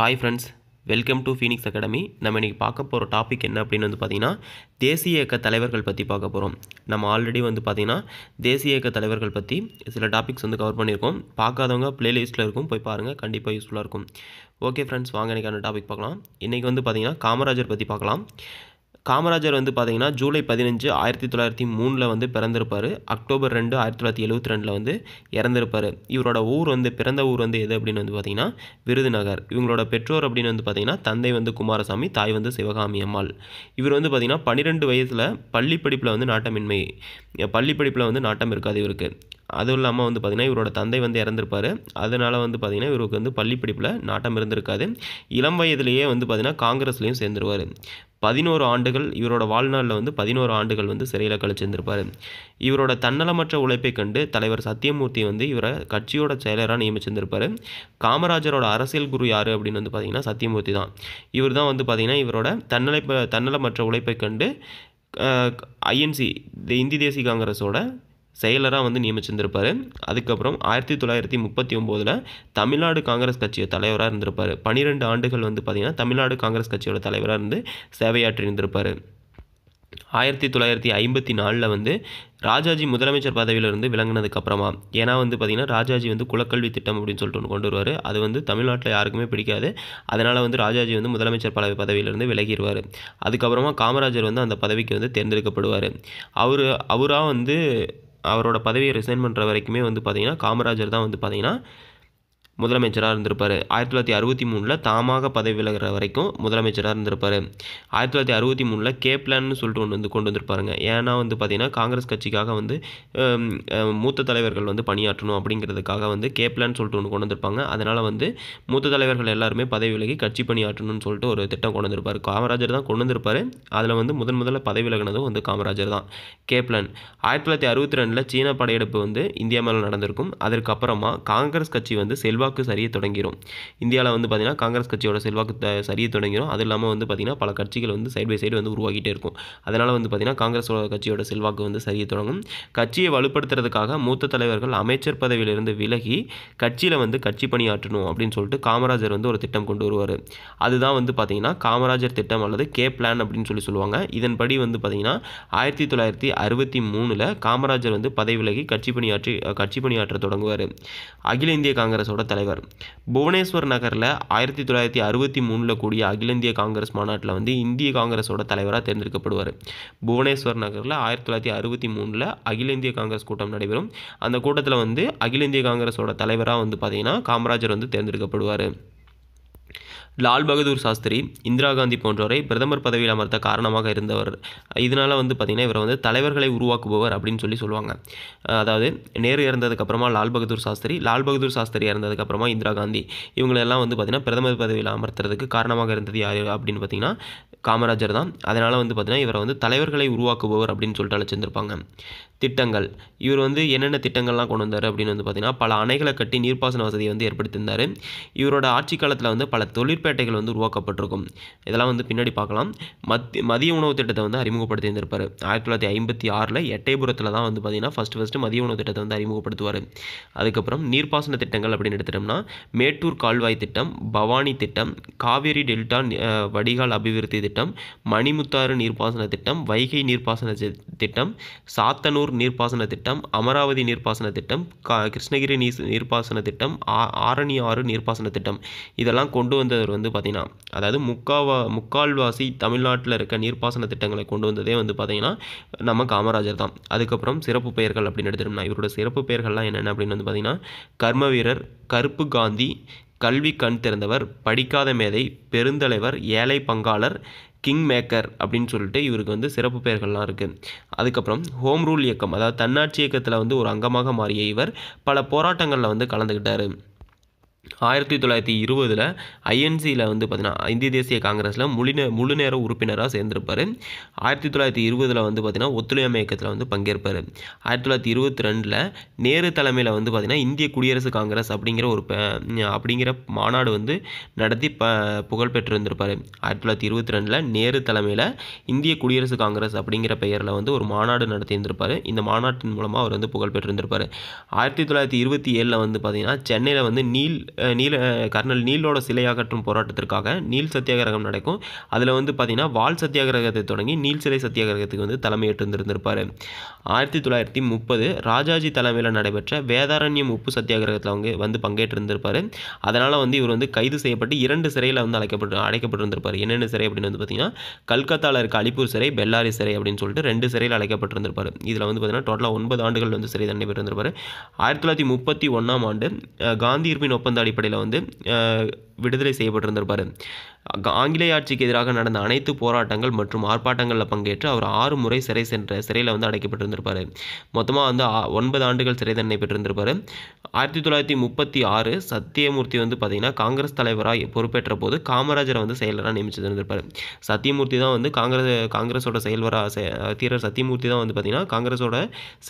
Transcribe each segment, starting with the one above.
hi friends welcome to Phoenix academy நம்ம இன்றைக்கி பார்க்க போகிற டாபிக் என்ன அப்படின்னு வந்து பார்த்திங்கன்னா தேசிய இயக்க தலைவர்கள் பற்றி பார்க்க போகிறோம் நம்ம ஆல்ரெடி வந்து பார்த்திங்கன்னா தேசிய இயக்க தலைவர்கள் பற்றி சில டாபிக்ஸ் வந்து கவர் பண்ணியிருக்கோம் பார்க்காதவங்க ப்ளேலிஸ்ட்டில் இருக்கும் போய் பாருங்கள் கண்டிப்பாக யூஸ்ஃபுல்லாக இருக்கும் ஓகே ஃப்ரெண்ட்ஸ் வாங்க இன்றைக்கான டாபிக் பார்க்கலாம் இன்றைக்கி வந்து பார்த்திங்கன்னா காமராஜர் பற்றி பார்க்கலாம் காமராஜர் வந்து பார்த்திங்கன்னா ஜூலை பதினஞ்சு ஆயிரத்தி தொள்ளாயிரத்தி மூணில் வந்து பிறந்திருப்பார் அக்டோபர் ரெண்டு ஆயிரத்தி தொள்ளாயிரத்தி எழுபத்தி ரெண்டில் வந்து இறந்திருப்பார் இவரோட ஊர் வந்து பிறந்த ஊர் வந்து எது அப்படின்னு வந்து பார்த்திங்கன்னா விருதுநகர் இவங்களோட பெற்றோர் அப்படின்னு வந்து பார்த்திங்கன்னா தந்தை வந்து குமாரசாமி தாய் வந்து சிவகாமி அம்மாள் இவர் வந்து பார்த்திங்கன்னா பன்னிரெண்டு வயசில் பள்ளி படிப்பில் வந்து நாட்டமின்மை பள்ளி படிப்பில் வந்து நாட்டம் இருக்காது இவருக்கு அதுவும் இல்லாமல் வந்து பார்த்திங்கன்னா இவரோட தந்தை வந்து இறந்திருப்பார் அதனால் வந்து பார்த்திங்கன்னா இவருக்கு வந்து பள்ளிப்படிப்பில் நாட்டம் இருந்திருக்காது இளம் வயதிலேயே வந்து பார்த்திங்கன்னா காங்கிரஸ்லேயும் சேர்ந்துருவார் பதினோரு ஆண்டுகள் இவரோட வாழ்நாளில் வந்து பதினோரு ஆண்டுகள் வந்து சிறையில் கழிச்சிருந்திருப்பார் இவரோட தன்னலமற்ற உழைப்பை கண்டு தலைவர் சத்தியமூர்த்தி வந்து இவரை கட்சியோட செயலராக நியமிச்சிருந்திருப்பார் காமராஜரோட அரசியல் குரு யார் அப்படின்னு வந்து பார்த்திங்கன்னா சத்தியமூர்த்தி தான் இவர் தான் வந்து பார்த்திங்கன்னா இவரோட தன்னலை தன்னலமற்ற உழைப்பை கண்டு ஐஎன்சி இந்தி தேசிய காங்கிரஸோட செயலராக வந்து நியமிச்சிருந்திருப்பார் அதுக்கப்புறம் ஆயிரத்தி தொள்ளாயிரத்தி முப்பத்தி ஒம்போதில் தமிழ்நாடு காங்கிரஸ் கட்சியோட தலைவராக இருந்திருப்பார் பன்னிரெண்டு ஆண்டுகள் வந்து பார்த்திங்கன்னா தமிழ்நாடு காங்கிரஸ் கட்சியோட தலைவராக இருந்து சேவையாற்றி இருந்திருப்பார் ஆயிரத்தி தொள்ளாயிரத்தி ஐம்பத்தி நாலில் வந்து ராஜாஜி முதலமைச்சர் பதவியிலிருந்து விளங்கினதுக்கு அப்புறமா ஏன்னா வந்து பார்த்திங்கன்னா ராஜாஜி வந்து குலக்கல்வி திட்டம் அப்படின்னு சொல்லிட்டு ஒன்று கொண்டு வருவார் அது வந்து தமிழ்நாட்டில் யாருக்குமே பிடிக்காது அதனால் வந்து ராஜாஜி வந்து முதலமைச்சர் பதவி பதவியிலிருந்து விலகிடுவார் அதுக்கப்புறமா காமராஜர் வந்து அந்த பதவிக்கு வந்து தேர்ந்தெடுக்கப்படுவார் அவர் அவராக வந்து அவரோட பதவியை ரிசைன் பண்ணுற வரைக்குமே வந்து பார்த்திங்கன்னா காமராஜர் தான் வந்து பார்த்திங்கன்னா முதலமைச்சராக இருந்திருப்பார் ஆயிரத்தி தொள்ளாயிரத்தி அறுபத்தி மூணில் தாமாக பதவி விலகிற வரைக்கும் முதலமைச்சராக இருந்திருப்பார் ஆயிரத்தி தொள்ளாயிரத்தி அறுபத்தி மூணில் கேப்ளான்னு சொல்லிட்டு ஒன்று வந்து கொண்டு வந்திருப்பாருங்க ஏன்னா வந்து பார்த்திங்கன்னா காங்கிரஸ் கட்சிக்காக வந்து மூத்த தலைவர்கள் வந்து பணியாற்றணும் அப்படிங்கிறதுக்காக வந்து கேப்ளான்னு சொல்லிட்டு ஒன்று கொண்டு வந்திருப்பாங்க அதனால் வந்து மூத்த தலைவர்கள் எல்லாருமே பதவி விலகி கட்சி பணியாற்றணும்னு சொல்லிட்டு ஒரு திட்டம் கொண்டு வந்திருப்பார் காமராஜர் தான் கொண்டு வந்திருப்பார் அதில் வந்து முதன் முதல்ல பதவி விலகினதும் வந்து காமராஜர் தான் கேப்ளான் ஆயிரத்தி தொள்ளாயிரத்தி அறுபத்தி ரெண்டில் சீன படையெடுப்பு வந்து இந்தியா மேலே நடந்திருக்கும் அதற்கப்புறமா காங்கிரஸ் கட்சி வந்து செல்வா செல்வாக்கு சரிய தொடங்கிடும் இந்தியாவில் வந்து பார்த்திங்கன்னா காங்கிரஸ் கட்சியோட செல்வாக்கு த சரிய தொடங்கிடும் அது இல்லாமல் வந்து பார்த்திங்கன்னா பல கட்சிகள் வந்து சைடு பை சைடு வந்து உருவாகிட்டே இருக்கும் அதனால் வந்து பார்த்திங்கன்னா காங்கிரஸோட கட்சியோட செல்வாக்கு வந்து சரிய தொடங்கும் கட்சியை வலுப்படுத்துறதுக்காக மூத்த தலைவர்கள் அமைச்சர் பதவியிலிருந்து விலகி கட்சியில் வந்து கட்சி பணியாற்றணும் அப்படின்னு சொல்லிட்டு காமராஜர் வந்து ஒரு திட்டம் கொண்டு வருவார் அதுதான் வந்து பார்த்திங்கன்னா காமராஜர் திட்டம் அல்லது கே பிளான் அப்படின்னு சொல்லி சொல்லுவாங்க இதன்படி வந்து பார்த்திங்கன்னா ஆயிரத்தி தொள்ளாயிரத்தி அறுபத்தி மூணில் காமராஜர் வந்து பதவி விலகி கட்சி பணியாற்றி கட்சி பணியாற்ற தொடங்குவார் அகில இந்திய காங்கிரஸோட தலைவர் புவனேஸ்வர் நகரில் ஆயிரத்தி தொள்ளாயிரத்தி அறுபத்தி மூணில் கூடிய அகில இந்திய காங்கிரஸ் மாநாட்டில் வந்து இந்திய காங்கிரஸோட தலைவராக தேர்ந்தெடுக்கப்படுவார் புவனேஸ்வர் நகரில் ஆயிரத்தி தொள்ளாயிரத்தி அறுபத்தி மூணில் அகில இந்திய காங்கிரஸ் கூட்டம் நடைபெறும் அந்த கூட்டத்தில் வந்து அகில இந்திய காங்கிரஸோட தலைவராக வந்து பார்த்திங்கன்னா காமராஜர் வந்து தேர்ந்தெடுக்கப்படுவார் லால் பகதூர் சாஸ்திரி இந்திரா காந்தி போன்றவரை பிரதமர் பதவியில் அமர்த்த காரணமாக இருந்தவர் இதனால் வந்து பார்த்திங்கன்னா இவர் வந்து தலைவர்களை உருவாக்குபவர் அப்படின்னு சொல்லி சொல்லுவாங்க அதாவது நேரு இறந்ததுக்கப்புறமா லால் பகதூர் சாஸ்திரி லால் பகதூர் சாஸ்திரி இறந்ததுக்கப்புறமா இந்திரா காந்தி இவங்களெல்லாம் வந்து பார்த்திங்கன்னா பிரதமர் பதவியில் அமர்த்துறதுக்கு காரணமாக இருந்தது யார் அப்படின்னு பார்த்திங்கன்னா காமராஜர் தான் அதனால் வந்து பார்த்திங்கன்னா இவரை வந்து தலைவர்களை உருவாக்குபவர் அப்படின்னு சொல்லிட்டு அழைச்சிருந்திருப்பாங்க திட்டங்கள் இவர் வந்து என்னென்ன திட்டங்கள்லாம் கொண்டு வந்தார் அப்படின்னு வந்து பார்த்திங்கன்னா பல அணைகளை கட்டி நீர்ப்பாசன வசதியை வந்து ஏற்படுத்தியிருந்தார் இவரோட ஆட்சி காலத்தில் வந்து பல தொழிற்ப கல்பேட்டைகள் வந்து உருவாக்கப்பட்டிருக்கும் இதெல்லாம் வந்து பின்னாடி பார்க்கலாம் மத் மதிய உணவு திட்டத்தை வந்து அறிமுகப்படுத்தி இருந்திருப்பார் ஆயிரத்தி தொள்ளாயிரத்தி ஐம்பத்தி ஆறில் எட்டைபுரத்தில் தான் வந்து பார்த்தீங்கன்னா ஃபஸ்ட்டு ஃபஸ்ட்டு மதிய உணவு திட்டத்தை வந்து அறிமுகப்படுத்துவார் அதுக்கப்புறம் நீர்ப்பாசன திட்டங்கள் அப்படின்னு எடுத்துட்டோம்னா மேட்டூர் கால்வாய் திட்டம் பவானி திட்டம் காவேரி டெல்டா வடிகால் அபிவிருத்தி திட்டம் மணிமுத்தாறு நீர்ப்பாசன திட்டம் வைகை நீர்ப்பாசன திட்டம் சாத்தனூர் நீர்ப்பாசன திட்டம் அமராவதி நீர்ப்பாசன திட்டம் கிருஷ்ணகிரி நீர் நீர்ப்பாசன திட்டம் ஆரணி ஆறு நீர்ப்பாசன திட்டம் இதெல்லாம் கொண்டு வந்தவர் வந்து பார்த்திங்கன்னா அதாவது முக்காவா முக்கால்வாசி தமிழ்நாட்டில் இருக்க நீர்ப்பாசன திட்டங்களை கொண்டு வந்ததே வந்து பார்த்திங்கன்னா நம்ம காமராஜர் தான் அதுக்கப்புறம் சிறப்பு பெயர்கள் அப்படின்னு எடுத்துட்டோம்னா இவரோட சிறப்பு பெயர்கள்லாம் என்னென்ன அப்படின்னு வந்து பார்த்திங்கன்னா கர்ம வீரர் கருப்பு காந்தி கல்வி கண் திறந்தவர் படிக்காத மேதை பெருந்தலைவர் ஏழை பங்காளர் கிங் மேக்கர் அப்படின்னு சொல்லிட்டு இவருக்கு வந்து சிறப்பு பெயர்கள்லாம் இருக்குது அதுக்கப்புறம் ஹோம் ரூல் இயக்கம் அதாவது தன்னாட்சி இயக்கத்தில் வந்து ஒரு அங்கமாக மாறிய இவர் பல போராட்டங்களில் வந்து கலந்துக்கிட்டார் ஆயிரத்தி தொள்ளாயிரத்தி இருபதில் ஐஎன்சியில் வந்து பார்த்திங்கன்னா இந்திய தேசிய காங்கிரஸில் முழுநே முழு நேர உறுப்பினராக சேர்ந்திருப்பார் ஆயிரத்தி தொள்ளாயிரத்தி இருபதில் வந்து பார்த்திங்கன்னா ஒத்துழைமை இயக்கத்தில் வந்து பங்கேற்பார் ஆயிரத்தி தொள்ளாயிரத்தி இருபத்தி ரெண்டில் நேரு தலைமையில் வந்து பார்த்திங்கன்னா இந்திய குடியரசு காங்கிரஸ் அப்படிங்கிற ஒரு அப்படிங்கிற மாநாடு வந்து நடத்தி ப புகழ் பெற்றிருந்திருப்பார் ஆயிரத்தி தொள்ளாயிரத்தி இருபத்தி ரெண்டில் நேரு தலைமையில் இந்திய குடியரசு காங்கிரஸ் அப்படிங்கிற பெயரில் வந்து ஒரு மாநாடு நடத்தியிருந்திருப்பார் இந்த மாநாட்டின் மூலமாக அவர் வந்து புகழ் பெற்றிருந்திருப்பார் ஆயிரத்தி தொள்ளாயிரத்தி இருபத்தி ஏழில் வந்து பார்த்திங்கன்னா சென்னையில் வந்து நீல் நீல கர்னல் நீலோட சிலை அகற்றும் போராட்டத்திற்காக நீல் சத்தியாகிரகம் நடக்கும் அதில் வந்து பார்த்திங்கன்னா வால் சத்தியாகிரகத்தை தொடங்கி நீல் சிலை சத்தியாகிரகத்துக்கு வந்து தலைமையேற்று இருந்திருந்திருப்பார் ஆயிரத்தி தொள்ளாயிரத்தி முப்பது ராஜாஜி தலைமையில் நடைபெற்ற வேதாரண்யம் உப்பு சத்தியாகிரகத்தில் அவங்க வந்து பங்கேற்றிருந்திருப்பார் அதனால் வந்து இவர் வந்து கைது செய்யப்பட்டு இரண்டு சிறையில் வந்து அழைக்கப்பட்டு அழைக்கப்பட்டிருந்திருப்பார் என்னென்ன சிறை அப்படின்னு வந்து பார்த்தீங்கன்னா கல்கத்தாவில் இருக்க அலிப்பூர் சிறை பெல்லாரி சிறை அப்படின்னு சொல்லிட்டு ரெண்டு சிறையில் அழைக்கப்பட்டிருந்திருப்பார் இதில் வந்து பார்த்திங்கன்னா டோட்டலாக ஒன்பது ஆண்டுகள் வந்து சிறை தண்டனை பெற்றிருந்திருப்பார் ஆயிரத்தி தொள்ளாயிரத்தி முப்பத்தி ஒன்றாம் ஆண்டு காந்தி இருப்பின் ஒப்பந்த அடிப்படையில் வந்து விடுதலை செய்யப்பட்டிருந்திருப்பார் ஆங்கிலேய ஆட்சிக்கு எதிராக நடந்த அனைத்து போராட்டங்கள் மற்றும் ஆர்ப்பாட்டங்களில் பங்கேற்று அவர் ஆறு முறை சிறை சென்ற சிறையில் வந்து அடைக்கப்பட்டிருந்திருப்பார் மொத்தமாக வந்து ஒன்பது ஆண்டுகள் சிறை தண்டனை பெற்றிருந்திருப்பார் ஆயிரத்தி தொள்ளாயிரத்தி முப்பத்தி ஆறு சத்தியமூர்த்தி வந்து பார்த்திங்கன்னா காங்கிரஸ் தலைவராக பொறுப்பேற்ற போது காமராஜரை வந்து செயலராக நியமிச்சிருந்திருப்பார் சத்தியமூர்த்தி தான் வந்து காங்கிரஸ் காங்கிரஸோட செயல்வராக தீரர் சத்தியமூர்த்தி தான் வந்து பார்த்திங்கன்னா காங்கிரஸோட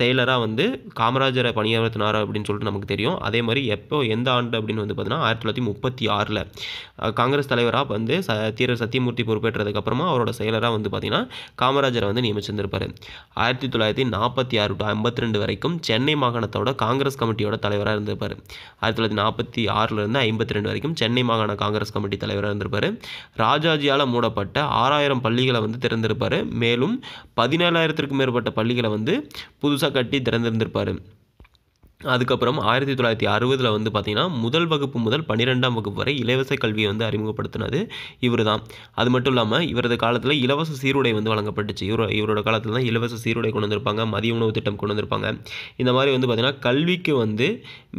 செயலராக வந்து காமராஜரை பணியமர்த்தினார் அப்படின்னு சொல்லிட்டு நமக்கு தெரியும் அதே மாதிரி எப்போ எந்த ஆண்டு அப்படின்னு வந்து பார்த்திங்கன்னா ஆயிரத்தி தொள்ளாயிரத்தி முப்பத்தி ஆறில் காங்கிரஸ் தலைவராக வந்து வந்து ச தீர சத்தியமூர்த்தி பொறுப்பேற்றதுக்கப்புறமா அவரோட செயலராக வந்து பார்த்திங்கன்னா காமராஜரை வந்து நியமிச்சிருந்திருப்பார் ஆயிரத்தி தொள்ளாயிரத்தி நாற்பத்தி ஆறு டு ஐம்பத்தி ரெண்டு வரைக்கும் சென்னை மாகாணத்தோட காங்கிரஸ் கமிட்டியோட தலைவராக இருந்திருப்பார் ஆயிரத்தி தொள்ளாயிரத்தி நாற்பத்தி ஆறிலிருந்து ஐம்பத்தி ரெண்டு வரைக்கும் சென்னை மாகாண காங்கிரஸ் கமிட்டி தலைவராக இருந்திருப்பார் ராஜாஜியால் மூடப்பட்ட ஆறாயிரம் பள்ளிகளை வந்து திறந்திருப்பார் மேலும் பதினேழாயிரத்திற்கும் மேற்பட்ட பள்ளிகளை வந்து புதுசாக கட்டி திறந்திருந்திருப்பார் அதுக்கப்புறம் ஆயிரத்தி தொள்ளாயிரத்தி அறுபதில் வந்து பார்த்திங்கன்னா முதல் வகுப்பு முதல் பன்னிரெண்டாம் வகுப்பு வரை இலவச கல்வியை வந்து அறிமுகப்படுத்தினது இவர் தான் அது மட்டும் இல்லாமல் இவரது காலத்தில் இலவச சீருடை வந்து வழங்கப்பட்டுச்சு இவர் இவரோட காலத்தில் தான் இலவச சீருடை கொண்டு வந்திருப்பாங்க மதிய உணவு திட்டம் கொண்டு வந்திருப்பாங்க இந்த மாதிரி வந்து பார்த்திங்கன்னா கல்விக்கு வந்து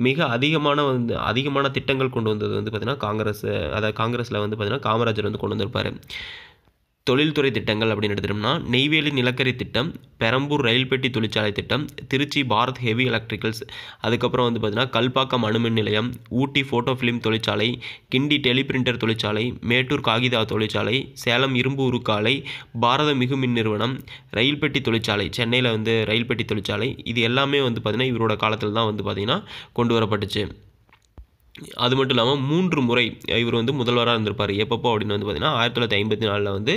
மிக அதிகமான வந்து அதிகமான திட்டங்கள் கொண்டு வந்தது வந்து பார்த்திங்கன்னா காங்கிரஸ் அதாவது காங்கிரஸில் வந்து பார்த்திங்கன்னா காமராஜர் வந்து கொண்டு வந்திருப்பார் தொழில்துறை திட்டங்கள் அப்படின்னு எடுத்துட்டோம்னா நெய்வேலி நிலக்கரி திட்டம் பெரம்பூர் ரயில் பெட்டி தொழிற்சாலை திட்டம் திருச்சி பாரத் ஹெவி எலக்ட்ரிக்கல்ஸ் அதுக்கப்புறம் வந்து பார்த்திங்கன்னா கல்பாக்கம் அணுமின் நிலையம் ஊட்டி ஃபோட்டோ ஃபிலிம் தொழிற்சாலை கிண்டி டெலிபிரிண்டர் தொழிற்சாலை மேட்டூர் காகிதா தொழிற்சாலை சேலம் இரும்பு உருக்காலை பாரத மிகுமின் நிறுவனம் ரயில் பெட்டி தொழிற்சாலை சென்னையில் வந்து ரயில் பெட்டி தொழிற்சாலை இது எல்லாமே வந்து பார்த்திங்கன்னா இவரோட காலத்தில் தான் வந்து பார்த்திங்கன்னா கொண்டு வரப்பட்டுச்சு அது மட்டும் இல்லாமல் மூன்று முறை இவர் வந்து முதல்வராக இருந்திருப்பார் எப்பப்போ அப்படின்னு வந்து பார்த்தீங்கன்னா ஆயிரத்தி தொள்ளாயிரத்தி ஐம்பத்தி நாலில் வந்து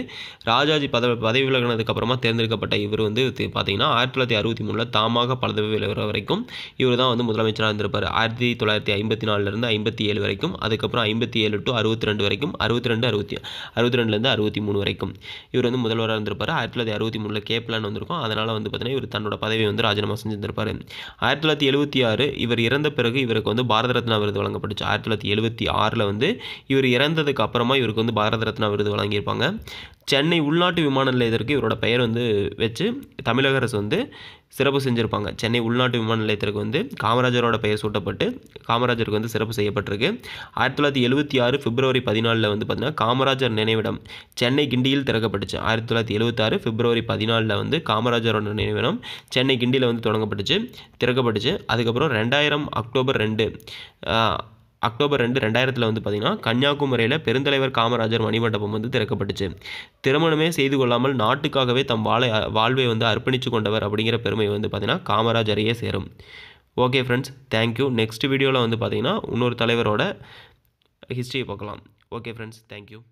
ராஜாஜி பத பதவி விலகினதுக்கப்புறமா தேர்ந்தெடுக்கப்பட்ட இவர் வந்து பார்த்தீங்கன்னா ஆயிரத்தி தொள்ளாயிரத்தி அறுபத்தி மூணில் தாமாக பதவி விலகிற வரைக்கும் இவர் தான் வந்து முதலமைச்சராக இருந்திருப்பார் ஆயிரத்தி தொள்ளாயிரத்தி ஐம்பத்தி நாலுலேருந்து ஐம்பத்தி ஏழு வரைக்கும் அதுக்கப்புறம் ஐம்பத்தி ஏழு டு அறுபத்தி ரெண்டு வரைக்கும் அறுபத்தி ரெண்டு அறுபத்தி அறுபத்தி ரெண்டுலேருந்து அறுபத்தி மூணு வரைக்கும் இவர் வந்து முதல்வராக இருந்திருப்பார் ஆயிரத்தி தொள்ளாயிரத்தி அறுபத்தி மூணில் கே பிளான் வந்திருக்கும் அதனால் வந்து பார்த்தீங்கன்னா இவர் தன்னோட பதவி வந்து ராஜினாமா செஞ்சிருந்திருப்பார் ஆயிரத்தி தொள்ளாயிரத்தி எழுபத்தி ஆறு இவர் இறந்த பிறகு இவருக்கு வந்து பாரத ரத்னா விருது வழங்கப்பட்டு கண்டுபிடிச்சி ஆயிரத்தி தொள்ளாயிரத்தி எழுபத்தி ஆறில் வந்து இவர் இறந்ததுக்கு அப்புறமா இவருக்கு வந்து பாரத ரத்னா விருது வழங்கியிருப்பாங்க சென்னை உள்நாட்டு விமான நிலையத்திற்கு இவரோட பெயர் வந்து வச்சு தமிழக அரசு வந்து சிறப்பு செஞ்சுருப்பாங்க சென்னை உள்நாட்டு விமான நிலையத்திற்கு வந்து காமராஜரோட பெயர் சூட்டப்பட்டு காமராஜருக்கு வந்து சிறப்பு செய்யப்பட்டிருக்கு ஆயிரத்தி தொள்ளாயிரத்தி எழுபத்தி ஆறு பிப்ரவரி பதினாலில் வந்து பார்த்திங்கன்னா காமராஜர் நினைவிடம் சென்னை கிண்டியில் திறக்கப்பட்டுச்சு ஆயிரத்தி தொள்ளாயிரத்தி எழுபத்தாறு பிப்ரவரி பதினாலில் வந்து காமராஜரோட நினைவிடம் சென்னை கிண்டியில் வந்து தொடங்கப்பட்டுச்சு திறக்கப்பட்டுச்சு அதுக்கப்புறம் ரெண்டாயிரம் அக்டோபர் ரெண்டு அக்டோபர் ரெண்டு ரெண்டாயிரத்தில் வந்து பார்த்திங்கன்னா கன்னியாகுமரியில் பெருந்தலைவர் காமராஜர் மணிமண்டபம் வந்து திறக்கப்பட்டுச்சு திருமணமே செய்து கொள்ளாமல் நாட்டுக்காகவே தம் வாழை வாழ்வை வந்து அர்ப்பணித்து கொண்டவர் அப்படிங்கிற பெருமை வந்து பார்த்திங்கன்னா காமராஜரையே சேரும் ஓகே ஃப்ரெண்ட்ஸ் தேங்க்யூ நெக்ஸ்ட் வீடியோவில் வந்து பார்த்திங்கன்னா இன்னொரு தலைவரோட ஹிஸ்ட்ரியை பார்க்கலாம் ஓகே ஃப்ரெண்ட்ஸ் தேங்க்யூ